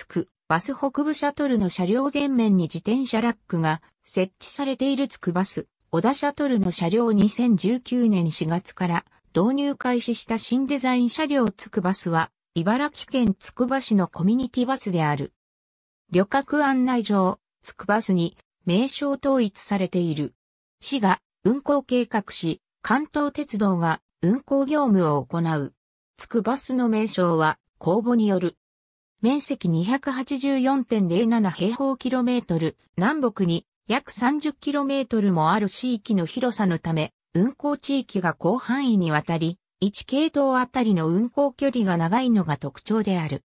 つくバス北部シャトルの車両前面に自転車ラックが設置されているつくバス、小田シャトルの車両2019年4月から導入開始した新デザイン車両つくバスは茨城県つくば市のコミュニティバスである。旅客案内上、つくバスに名称統一されている。市が運行計画し、関東鉄道が運行業務を行う。つくバスの名称は公募による面積284.07平方キロメートル、南北に約30キロメートルもある地域の広さのため、運行地域が広範囲にわたり、1系統あたりの運行距離が長いのが特徴である。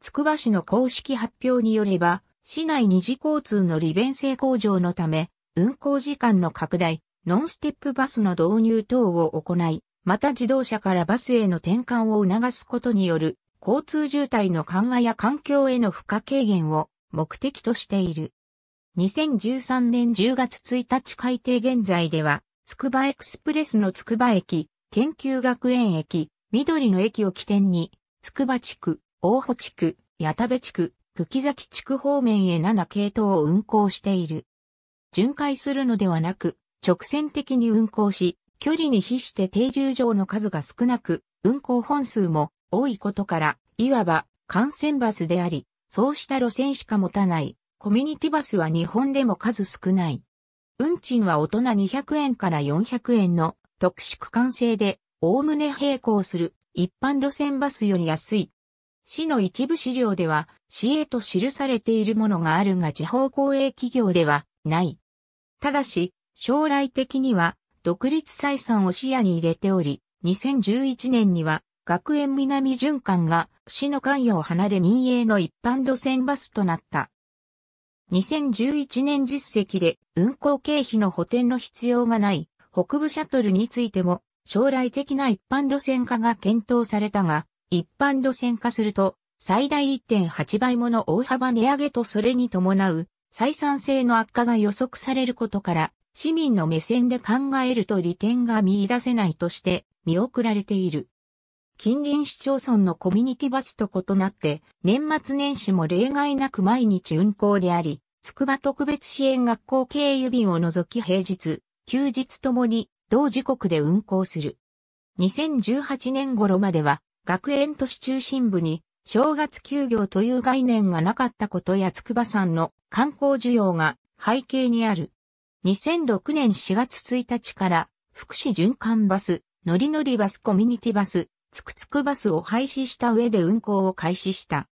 つくば市の公式発表によれば、市内二次交通の利便性向上のため、運行時間の拡大、ノンステップバスの導入等を行い、また自動車からバスへの転換を促すことによる交通渋滞の緩和や環境への負荷軽減を目的としている。2013年10月1日改定現在では、つくばエクスプレスのつくば駅、研究学園駅、緑の駅を起点に、つくば地区、大穂地区、矢田部地区、茎崎地区方面へ7系統を運行している。巡回するのではなく、直線的に運行し、距離に比して停留場の数が少なく、運行本数も多いことから、いわば幹線バスであり、そうした路線しか持たない、コミュニティバスは日本でも数少ない。運賃は大人200円から400円の特殊区間制で、おおむね並行する一般路線バスより安い。市の一部資料では、市営と記されているものがあるが地方公営企業ではない。ただし、将来的には、独立採算を視野に入れており、2011年には、学園南循環が市の関与を離れ民営の一般路線バスとなった。2011年実績で運行経費の補填の必要がない北部シャトルについても将来的な一般路線化が検討されたが、一般路線化すると最大1.8倍もの大幅値上げとそれに伴う採算性の悪化が予測されることから市民の目線で考えると利点が見出せないとして見送られている。近隣市町村のコミュニティバスと異なって、年末年始も例外なく毎日運行であり、筑波特別支援学校経由便を除き平日、休日ともに同時刻で運行する。2018年頃までは、学園都市中心部に正月休業という概念がなかったことや筑波山の観光需要が背景にある。2006年4月1日から福祉循環バス、乗り乗りバスコミュニティバス、つくつくバスを廃止した上で運行を開始した。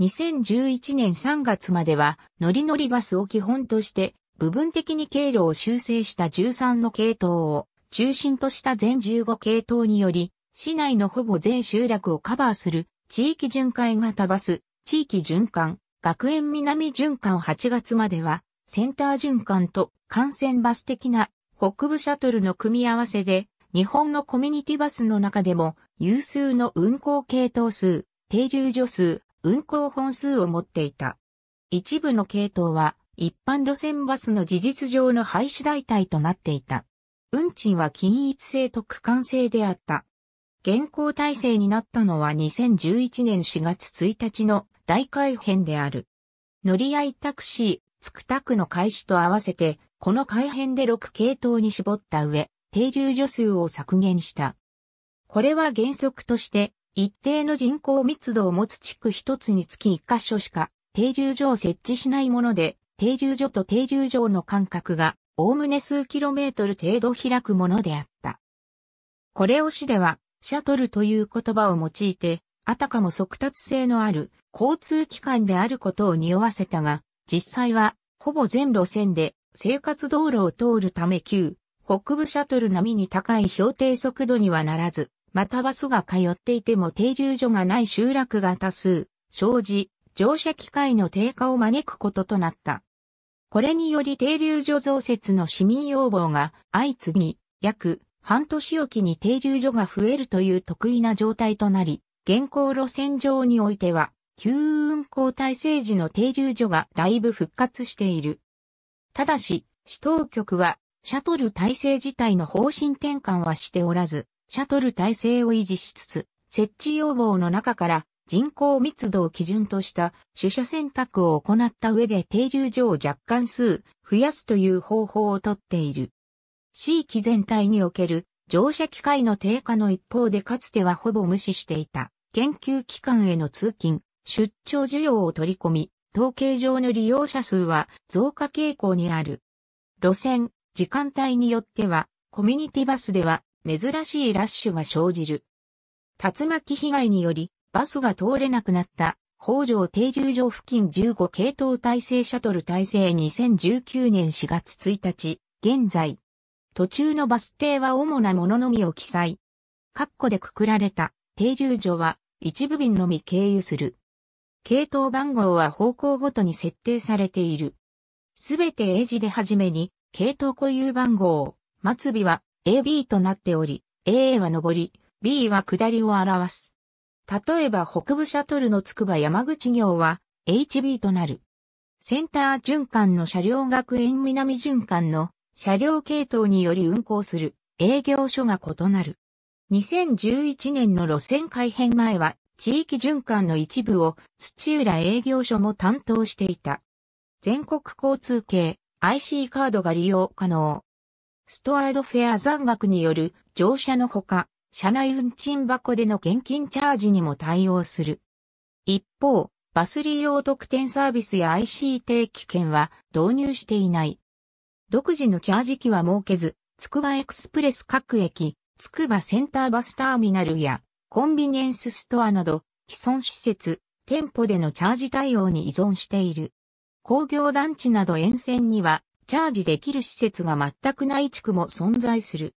2011年3月までは、乗り乗りバスを基本として、部分的に経路を修正した13の系統を中心とした全15系統により、市内のほぼ全集落をカバーする地域巡回型バス、地域循環、学園南循環8月までは、センター循環と幹線バス的な北部シャトルの組み合わせで日本のコミュニティバスの中でも有数の運行系統数、停留所数、運行本数を持っていた。一部の系統は一般路線バスの事実上の廃止代替となっていた。運賃は均一性と区間性であった。現行体制になったのは2011年4月1日の大改編である。乗り合いタクシー、つくたくの開始と合わせて、この改編で6系統に絞った上、停留所数を削減した。これは原則として、一定の人口密度を持つ地区一つにつき一箇所しか停留所を設置しないもので、停留所と停留所の間隔が、おおむね数キロメートル程度開くものであった。これを市では、シャトルという言葉を用いて、あたかも速達性のある交通機関であることを匂わせたが、実際は、ほぼ全路線で生活道路を通るため旧北部シャトル並みに高い標定速度にはならず、またバスが通っていても停留所がない集落が多数、生じ、乗車機会の低下を招くこととなった。これにより停留所増設の市民要望が相次ぎ、約半年おきに停留所が増えるという得意な状態となり、現行路線上においては、旧運行体制時の停留所がだいぶ復活している。ただし、市当局はシャトル体制自体の方針転換はしておらず、シャトル体制を維持しつつ、設置要望の中から人口密度を基準とした取捨選択を行った上で停留所を若干数増やすという方法をとっている。地域全体における乗車機会の低下の一方でかつてはほぼ無視していた研究機関への通勤、出張需要を取り込み、統計上の利用者数は増加傾向にある。路線、時間帯によっては、コミュニティバスでは珍しいラッシュが生じる。竜巻被害により、バスが通れなくなった北条停留場付近15系統体制シャトル体制2019年4月1日、現在。途中のバス停は主なもののみを記載。括弧でくくられた停留所は一部便のみ経由する。系統番号は方向ごとに設定されている。すべて英字ではめに系統固有番号、末尾は AB となっており、AA は上り、B は下りを表す。例えば北部シャトルのつくば山口行は HB となる。センター循環の車両学園南循環の車両系統により運行する営業所が異なる。2011年の路線改変前は地域循環の一部を土浦営業所も担当していた。全国交通系 IC カードが利用可能。ストアードフェア残額による乗車のほか、車内運賃箱での現金チャージにも対応する。一方、バス利用特典サービスや IC 定期券は導入していない。独自のチャージ機は設けず、つくばエクスプレス各駅、つくばセンターバスターミナルやコンビニエンスストアなど既存施設、店舗でのチャージ対応に依存している。工業団地など沿線には、チャージできる施設が全くない地区も存在する。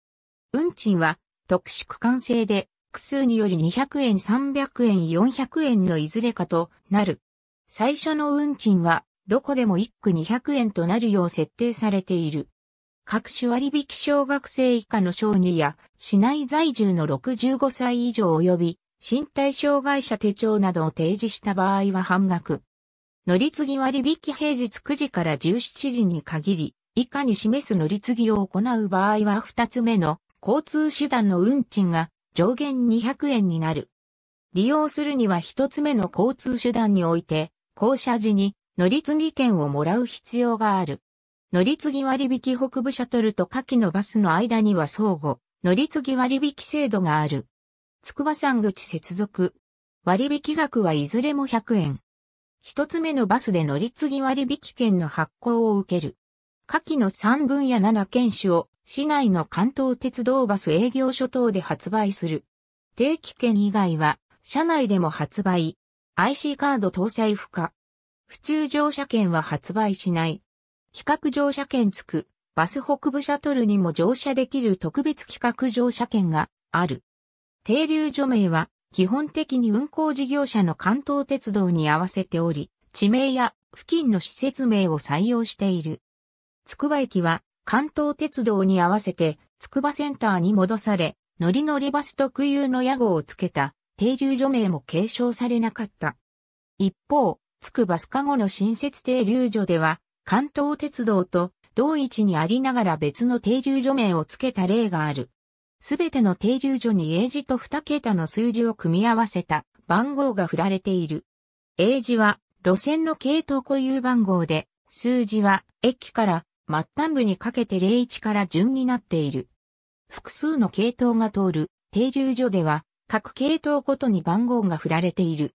運賃は、特殊区間制で、区数により200円、300円、400円のいずれかとなる。最初の運賃は、どこでも1区200円となるよう設定されている。各種割引小学生以下の小児や、市内在住の65歳以上及び、身体障害者手帳などを提示した場合は半額。乗り継ぎ割引平日9時から17時に限り、以下に示す乗り継ぎを行う場合は2つ目の交通手段の運賃が上限200円になる。利用するには1つ目の交通手段において、降車時に乗り継ぎ券をもらう必要がある。乗り継ぎ割引北部シャトルと下記のバスの間には相互、乗り継ぎ割引制度がある。筑波山口接続。割引額はいずれも100円。一つ目のバスで乗り継ぎ割引券の発行を受ける。下記の3分や7県種を市内の関東鉄道バス営業所等で発売する。定期券以外は、車内でも発売。IC カード搭載不可。普通乗車券は発売しない。企画乗車券付く、バス北部シャトルにも乗車できる特別企画乗車券がある。停留所名は、基本的に運行事業者の関東鉄道に合わせており、地名や付近の施設名を採用している。つくば駅は関東鉄道に合わせてつくばセンターに戻され、乗り乗りバス特有の屋号をつけた停留所名も継承されなかった。一方、つくばスカゴの新設停留所では、関東鉄道と同位置にありながら別の停留所名をつけた例がある。すべての停留所に英字と2桁の数字を組み合わせた番号が振られている。英字は路線の系統固有番号で、数字は駅から末端部にかけて01から順になっている。複数の系統が通る停留所では各系統ごとに番号が振られている。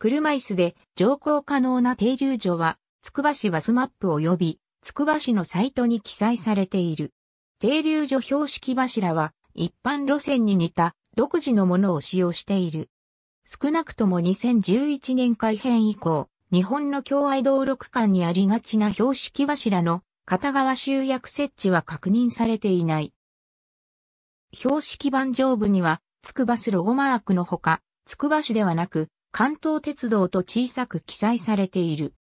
車椅子で乗降可能な停留所は、つくば市バスマップ及び、つくば市のサイトに記載されている。停留所標識柱は、一般路線に似た独自のものを使用している。少なくとも2011年改編以降、日本の共愛道路区間にありがちな標識柱の片側集約設置は確認されていない。標識板上部には、つくばすロゴマークのほか、つくば市ではなく、関東鉄道と小さく記載されている。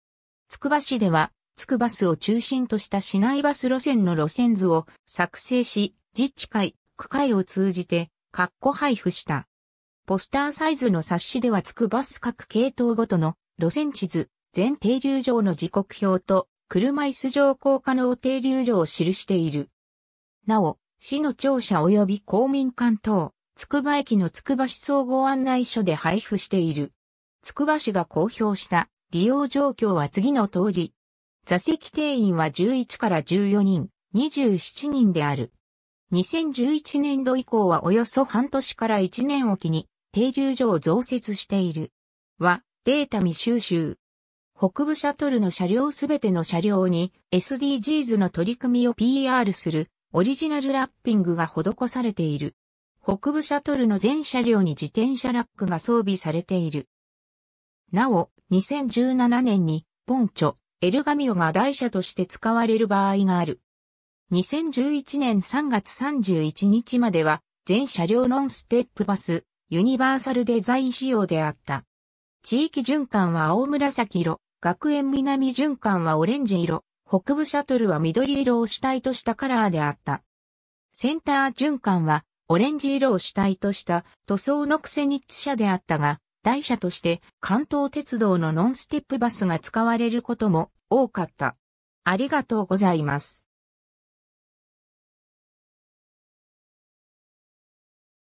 つくば市では、つくばスを中心とした市内バス路線の路線図を作成し、自治会、区会を通じて、括弧配布した。ポスターサイズの冊子ではつくバス各系統ごとの路線地図、全停留場の時刻表と車椅子乗降可能停留場を記している。なお、市の庁舎及び公民館等、つくば駅のつくば市総合案内所で配布している。つくば市が公表した利用状況は次の通り。座席定員は11から14人、27人である。2011年度以降はおよそ半年から1年おきに停留所を増設している。は、データ未収集。北部シャトルの車両すべての車両に SDGs の取り組みを PR するオリジナルラッピングが施されている。北部シャトルの全車両に自転車ラックが装備されている。なお、2017年にポンチョ、エルガミオが台車として使われる場合がある。2011年3月31日までは、全車両ノンステップバス、ユニバーサルデザイン仕様であった。地域循環は青紫色、学園南循環はオレンジ色、北部シャトルは緑色を主体としたカラーであった。センター循環はオレンジ色を主体とした塗装のクセニッツ車であったが、台車として関東鉄道のノンステップバスが使われることも多かった。ありがとうございます。